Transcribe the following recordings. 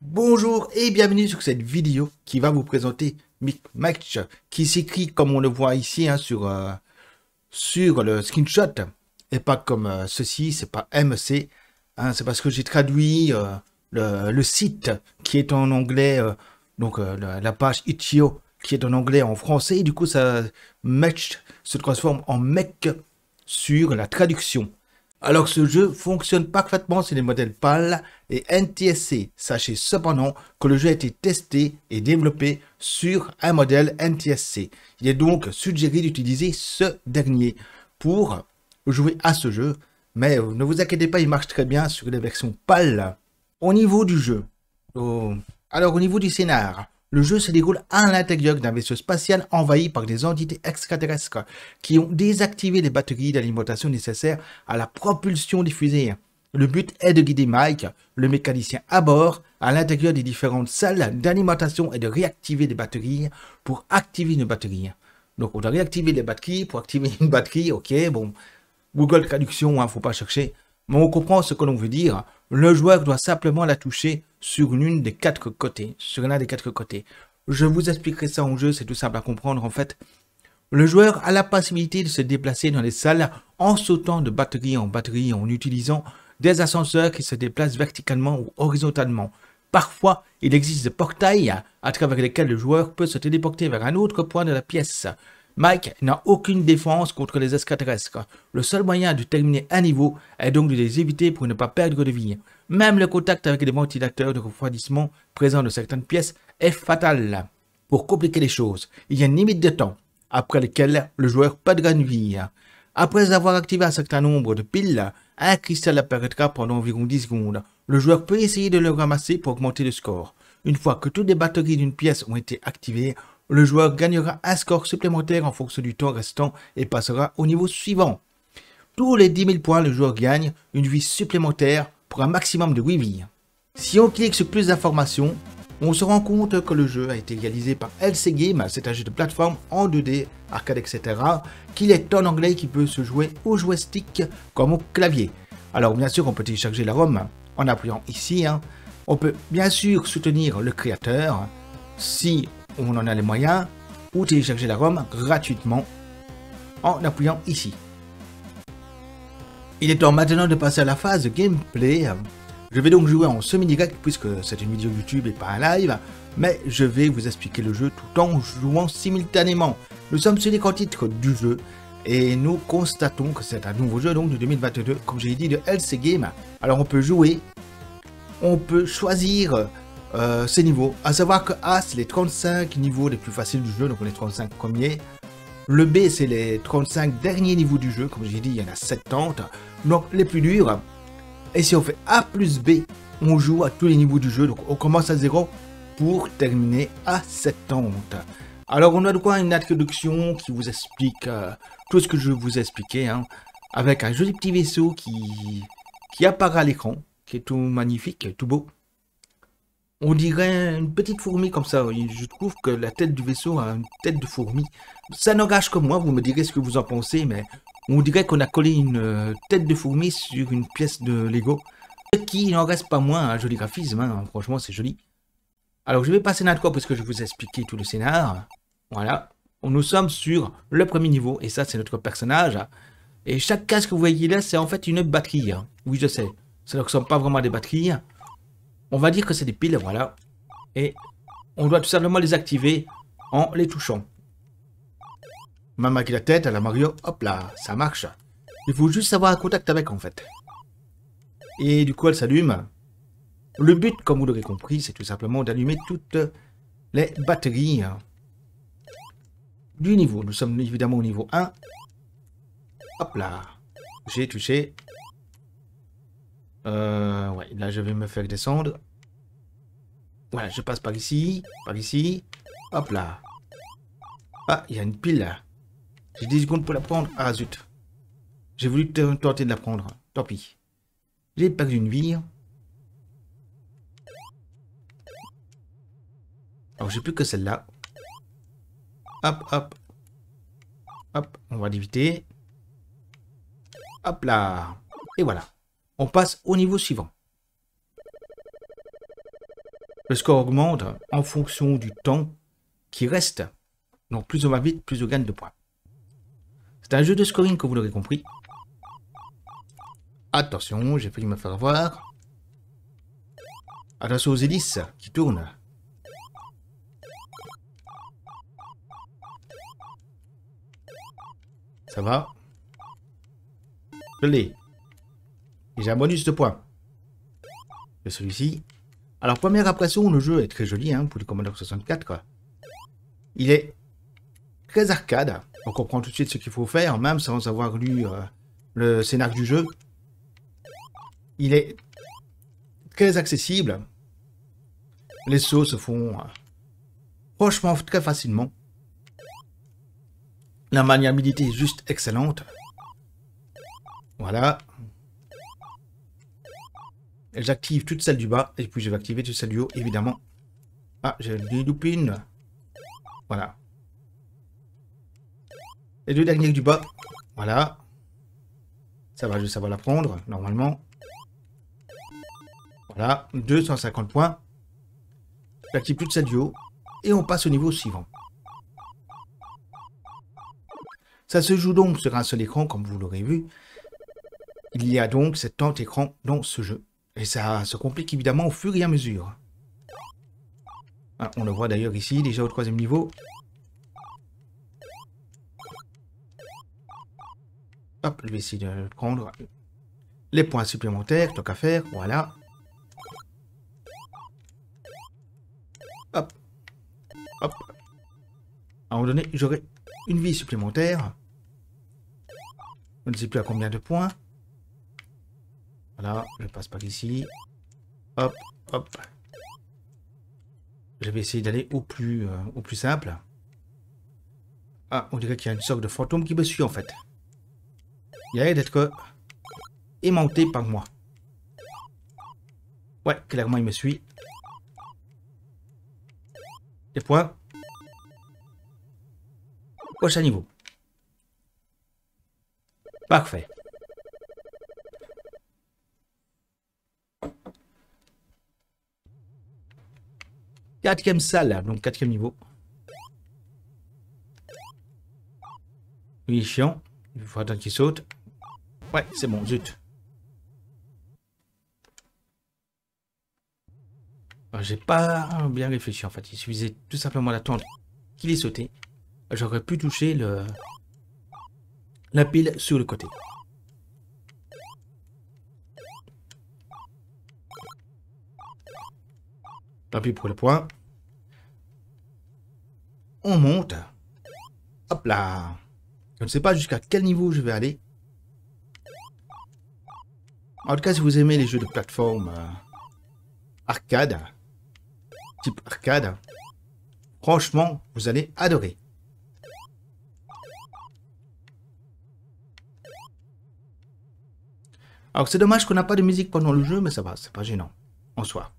Bonjour et bienvenue sur cette vidéo qui va vous présenter match qui s'écrit comme on le voit ici hein, sur, euh, sur le screenshot et pas comme euh, ceci, c'est pas MC. Hein, c'est parce que j'ai traduit euh, le, site qui est en anglais, donc la, page Itio qui est en anglais en français et du coup ça match se transforme en mec sur la traduction. Alors ce jeu fonctionne parfaitement sur les modèles PAL et NTSC. Sachez cependant que le jeu a été testé et développé sur un modèle NTSC. Il est donc suggéré d'utiliser ce dernier pour jouer à ce jeu. Mais euh, ne vous inquiétez pas, il marche très bien sur les versions PAL. Au niveau du jeu, alors au niveau du scénar, le jeu se déroule à l'intérieur d'un vaisseau spatial envahi par des entités extraterrestres qui ont désactivé les batteries d'alimentation nécessaires à la propulsion des fusées. Le but est de guider Mike, le mécanicien à bord, à l'intérieur des différentes salles d'alimentation et de réactiver des batteries pour activer une batterie. Donc on doit réactiver les batteries pour activer une batterie, ok, bon, Google Traduction, ne hein, faut pas chercher, mais on comprend ce que l'on veut dire. Le joueur doit simplement la toucher sur l'une des quatre côtés, sur l'un des quatre côtés. Je vous expliquerai ça en jeu, c'est tout simple à comprendre en fait. Le joueur a la possibilité de se déplacer dans les salles en sautant de batterie en batterie en utilisant des ascenseurs qui se déplacent verticalement ou horizontalement. Parfois, il existe des portails à travers lesquels le joueur peut se téléporter vers un autre point de la pièce. Mike n'a aucune défense contre les extraterrestres. Le seul moyen de terminer un niveau est donc de les éviter pour ne pas perdre de vie. Même le contact avec les ventilateurs de refroidissement présents dans certaines pièces est fatal. Pour compliquer les choses, il y a une limite de temps, après laquelle le joueur perdra une vie. Après avoir activé un certain nombre de piles, un cristal apparaîtra pendant environ 10 secondes. Le joueur peut essayer de le ramasser pour augmenter le score. Une fois que toutes les batteries d'une pièce ont été activées, le joueur gagnera un score supplémentaire en fonction du temps restant et passera au niveau suivant. Tous les 10 000 points, le joueur gagne une vie supplémentaire pour un maximum de 8 vies. Si on clique sur plus d'informations, on se rend compte que le jeu a été réalisé par LC Games, c'est un jeu de plateforme en 2D, arcade, etc., qu'il est en anglais qui peut se jouer au joystick comme au clavier. Alors bien sûr, on peut télécharger la ROM en appuyant ici. Hein. On peut bien sûr soutenir le créateur si on en a les moyens, ou télécharger la ROM gratuitement en appuyant ici. Il est temps maintenant de passer à la phase gameplay. Je vais donc jouer en semi-direct puisque c'est une vidéo YouTube et pas un live, mais je vais vous expliquer le jeu tout en jouant simultanément. Nous sommes sur les grands titres du jeu et nous constatons que c'est un nouveau jeu donc de 2022, comme j'ai dit, de LC Game. Alors on peut jouer, on peut choisir euh, ces niveaux. À savoir que A, c'est les 35 niveaux les plus faciles du jeu, donc on est 35 premiers. Le B, c'est les 35 derniers niveaux du jeu, comme j'ai dit, il y en a 70, donc les plus durs. Et si on fait A plus B, on joue à tous les niveaux du jeu, donc on commence à zéro pour terminer à 70. Alors on a de quoi une introduction qui vous explique euh, tout ce que je vous expliquer hein, avec un joli petit vaisseau qui, qui apparaît à l'écran, qui est tout magnifique, tout beau on dirait une petite fourmi comme ça. Je trouve que la tête du vaisseau a une tête de fourmi. Ça n'engage que moi, vous me direz ce que vous en pensez, mais on dirait qu'on a collé une euh, tête de fourmi sur une pièce de Lego. Ce qui n'en reste pas moins un joli graphisme, hein. franchement c'est joli. Alors je vais passer n'importe quoi parce que je vous ai expliqué tout le scénar. Voilà, nous sommes sur le premier niveau et ça c'est notre personnage. Et chaque casque que vous voyez là c'est en fait une batterie. Hein. Oui je sais, ça ne ressemble pas vraiment des batteries. Hein. On va dire que c'est des piles, voilà. Et on doit tout simplement les activer en les touchant. Même avec la tête à la Mario, hop là, ça marche. Il faut juste avoir un contact avec en fait. Et du coup, elle s'allume. Le but, comme vous l'aurez compris, c'est tout simplement d'allumer toutes les batteries du niveau. Nous sommes évidemment au niveau 1. Hop là, j'ai touché euh, ouais, là, je vais me faire descendre. Voilà, je passe par ici, par ici. Hop là. Ah, il y a une pile là. J'ai 10 secondes pour la prendre. Ah zut. J'ai voulu tenter de la prendre. Tant pis. J'ai perdu une vie. Alors j'ai plus que celle-là. Hop, hop. Hop, on va l'éviter. Hop là. Et voilà on passe au niveau suivant. Le score augmente en fonction du temps qui reste. Donc plus on va vite, plus on gagne de points. C'est un jeu de scoring que vous l'aurez compris. Attention, j'ai failli me faire voir. Attention aux hélices qui tournent. Ça va Je l'ai. Et j'ai un bonus de points. De celui-ci. Alors, première impression, le jeu est très joli hein, pour le Commodore 64. Il est très arcade. On comprend tout de suite ce qu'il faut faire, même sans avoir lu euh, le scénario du jeu. Il est très accessible. Les sauts se font euh, franchement très facilement. La maniabilité est juste excellente. Voilà. J'active toutes celles du bas et puis je vais activer toutes celles du haut, évidemment. Ah, j'ai des une. Voilà. Les deux dernières du bas. Voilà. Ça va, je savoir la prendre, normalement. Voilà, 250 points. J'active toute du haut. et on passe au niveau suivant. Ça se joue donc sur un seul écran, comme vous l'aurez vu. Il y a donc 70 écrans dans ce jeu. Et ça se complique évidemment au fur et à mesure. Ah, on le voit d'ailleurs ici, déjà au troisième niveau. Hop, je vais essayer de prendre les points supplémentaires, tant qu'à faire, voilà. Hop, hop. À un moment donné, j'aurai une vie supplémentaire. Je ne sais plus à combien de points. Voilà, je passe par ici. Hop, hop. Je vais essayer d'aller au plus, euh, au plus simple. Ah, on dirait qu'il y a une sorte de fantôme qui me suit en fait. Il a l'air d'être aimanté par moi. Ouais, clairement il me suit. Des points. Prochain niveau. Parfait. Quatrième salle, donc quatrième niveau. est chiant. Il faut attendre qu'il saute. Ouais, c'est bon, zut. Ah, j'ai pas bien réfléchi en fait. Il suffisait tout simplement d'attendre qu'il ait sauté. J'aurais pu toucher le la pile sur le côté. Tant pour le point monte. Hop là. Je ne sais pas jusqu'à quel niveau je vais aller. En tout cas, si vous aimez les jeux de plateforme euh, arcade, type arcade, franchement, vous allez adorer. Alors, c'est dommage qu'on n'a pas de musique pendant le jeu, mais ça va, c'est pas gênant, en soi.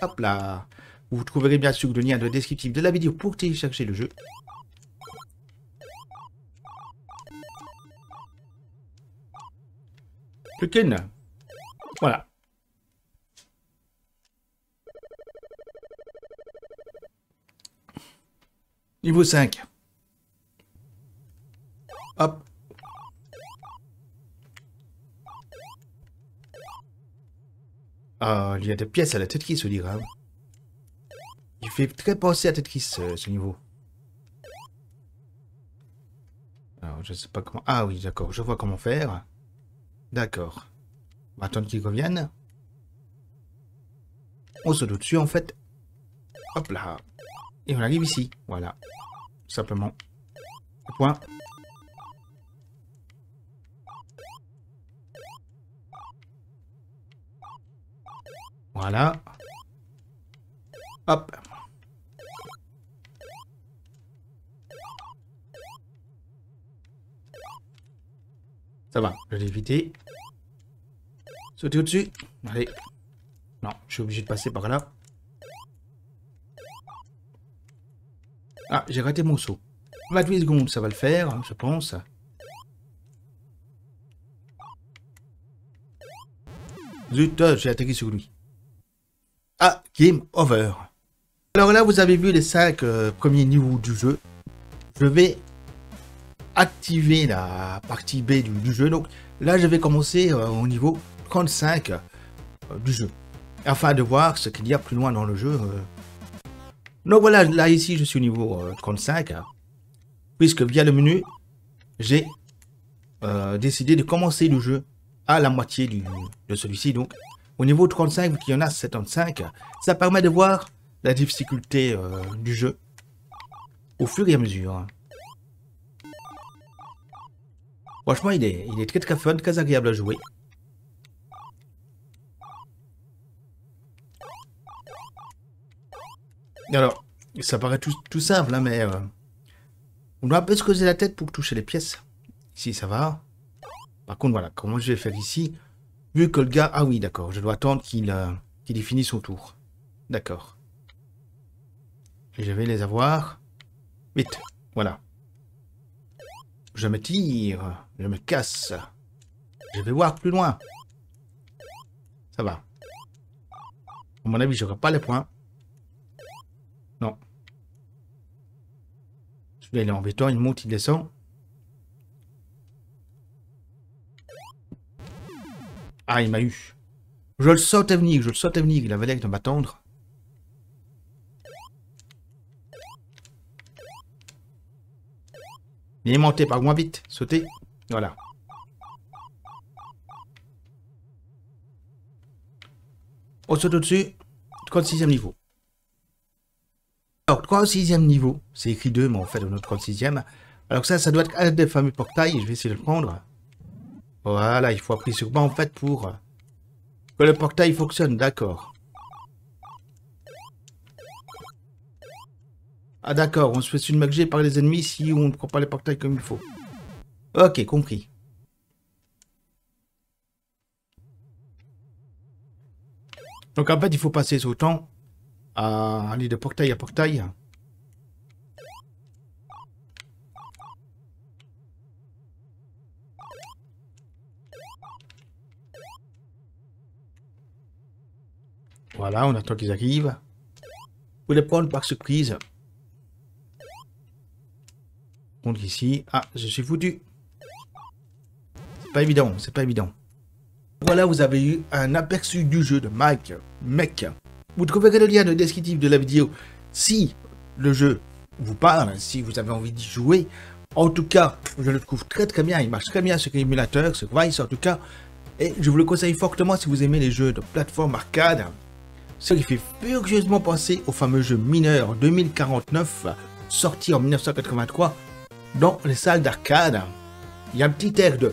Hop là vous trouverez bien sûr le lien dans le descriptif de la vidéo pour télécharger le jeu. Plugin. Voilà. Niveau 5. Hop. Ah, il y a des pièces à la tête qui se dira fait très penser à Tetris, ce, euh, ce niveau. Alors, je sais pas comment... Ah oui, d'accord, je vois comment faire. D'accord. On va attendre qu'il revienne. On se doute dessus en fait. Hop là. Et on arrive ici. Voilà. simplement. Point. Voilà. Hop. Ça va, je vais évité. Sauter au-dessus. Allez. Non, je suis obligé de passer par là. Ah, j'ai raté mon saut. 28 secondes, ça va le faire, je pense. Zut, euh, j'ai attaqué sur lui. Ah, game over. Alors là, vous avez vu les 5 euh, premiers niveaux du jeu. Je vais activer la partie B du, jeu. Donc là, je vais commencer euh, au niveau 35 euh, du jeu, afin de voir ce qu'il y a plus loin dans le jeu. Euh. Donc voilà, là ici, je suis au niveau 35, hein. puisque via le menu, j'ai décidé de commencer le jeu à la moitié de celui-ci. Donc au niveau 35, vu qu'il y en a 75, ça permet de voir la difficulté du jeu au fur et à mesure. Hein. Franchement, il est, très très fun, très agréable à jouer. Alors, ça paraît tout, tout simple, hein, mais... Euh, on doit un peu se creuser la tête pour toucher les pièces. Si ça va. Par contre, voilà, comment je vais faire ici Vu que le gars... Ah oui, d'accord, je dois attendre qu'il euh, qu'il finisse son tour. D'accord. Je vais les avoir. Vite, voilà. Je me tire. Je me casse. Je vais voir plus loin. Ça va. À mon avis, j'aurai pas les points. Non. Celui-là, il est embêtant. Il monte, il descend. Ah, il m'a eu. Je le saute à venir. Je le saute à venir. Il avait l'air de m'attendre. Il par moins vite. Sauter. Voilà. On saute au-dessus. 36e niveau. Alors, 36e niveau. C'est écrit deux mais en fait, on est au 36e. Alors ça, ça doit être un des fameux portails. Je vais essayer de le prendre. Voilà, il faut appuyer sur bas, en fait, pour que le portail fonctionne. D'accord. Ah d'accord, on se fait une par les ennemis si on ne prend pas les portails comme il faut. Ok, compris. Donc en fait, il faut passer son temps à aller de portail à portail. Voilà, on attend qu'ils arrivent. Vous les prendre par surprise ici, ah, je suis foutu. C'est pas évident, c'est pas évident. Voilà, vous avez eu un aperçu du jeu de Mike, mec. Vous trouverez le lien de descriptif de la vidéo si le jeu vous parle, si vous avez envie d'y jouer. En tout cas, je le trouve très très bien, il marche très bien ce émulateur, ce Vice en tout cas. Et je vous le conseille fortement si vous aimez les jeux de plateforme arcade. Ce qui fait furieusement penser au fameux jeu mineur 2049, sorti en 1983 dans les salles d'arcade. Il y a un petit air de...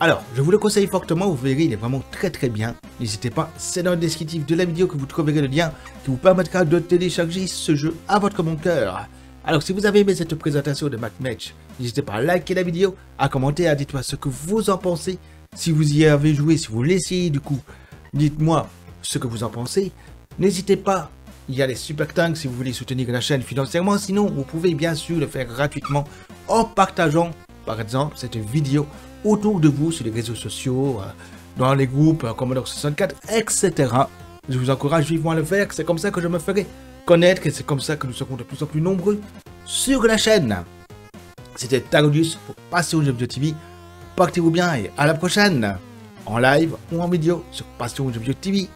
Alors, je vous le conseille fortement, vous verrez, il est vraiment très très bien. N'hésitez pas, c'est dans le descriptif de la vidéo que vous trouverez le lien qui vous permettra de télécharger ce jeu à votre bon cœur. Alors si vous avez aimé cette présentation de MacMatch, n'hésitez pas à liker la vidéo, à commenter, à dites-moi ce que vous en pensez. Si vous y avez joué, si vous l'essayez du coup, dites-moi ce que vous en pensez. N'hésitez pas il y a les super tanks si vous voulez soutenir la chaîne financièrement, sinon vous pouvez bien sûr le faire gratuitement en partageant, par exemple, cette vidéo autour de vous sur les réseaux sociaux, euh, dans les groupes euh, Commodore 64, etc. Je vous encourage vivement à le faire, c'est comme ça que je me ferai connaître et c'est comme ça que nous serons de plus en plus nombreux sur la chaîne. C'était Tarodius pour passion jeux Vidéo TV. Portez-vous bien et à la prochaine, en live ou en vidéo sur Passion Jeux Vidéo TV.